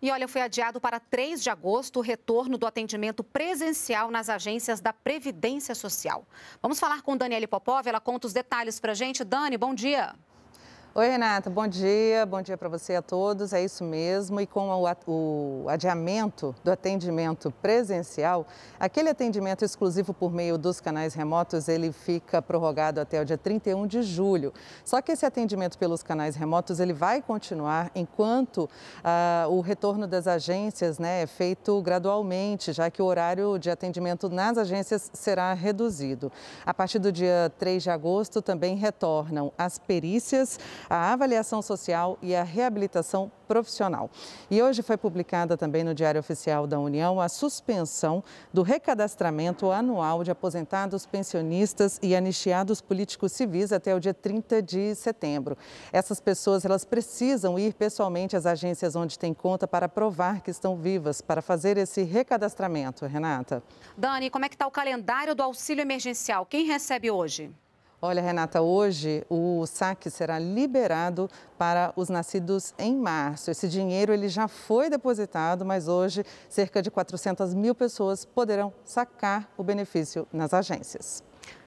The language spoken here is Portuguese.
E olha, foi adiado para 3 de agosto o retorno do atendimento presencial nas agências da Previdência Social. Vamos falar com Daniele Popov, ela conta os detalhes para gente. Dani, bom dia. Oi, Renata, bom dia, bom dia para você e a todos. É isso mesmo, e com o, adiamento do atendimento presencial, aquele atendimento exclusivo por meio dos canais remotos, ele fica prorrogado até o dia 31 de julho. Só que esse atendimento pelos canais remotos, ele vai continuar enquanto ah, o retorno das agências né, é feito gradualmente, já que o horário de atendimento nas agências será reduzido. A partir do dia 3 de agosto, também retornam as perícias, a avaliação social e a reabilitação profissional. E hoje foi publicada também no Diário Oficial da União a suspensão do recadastramento anual de aposentados, pensionistas e anistiados políticos civis até o dia 30 de setembro. Essas pessoas elas precisam ir pessoalmente às agências onde tem conta para provar que estão vivas para fazer esse recadastramento. Renata. Dani, como é que está o calendário do auxílio emergencial? Quem recebe hoje? Olha, Renata, hoje o saque será liberado para os nascidos em março. Esse dinheiro ele já foi depositado, mas hoje cerca de 400 mil pessoas poderão sacar o benefício nas agências.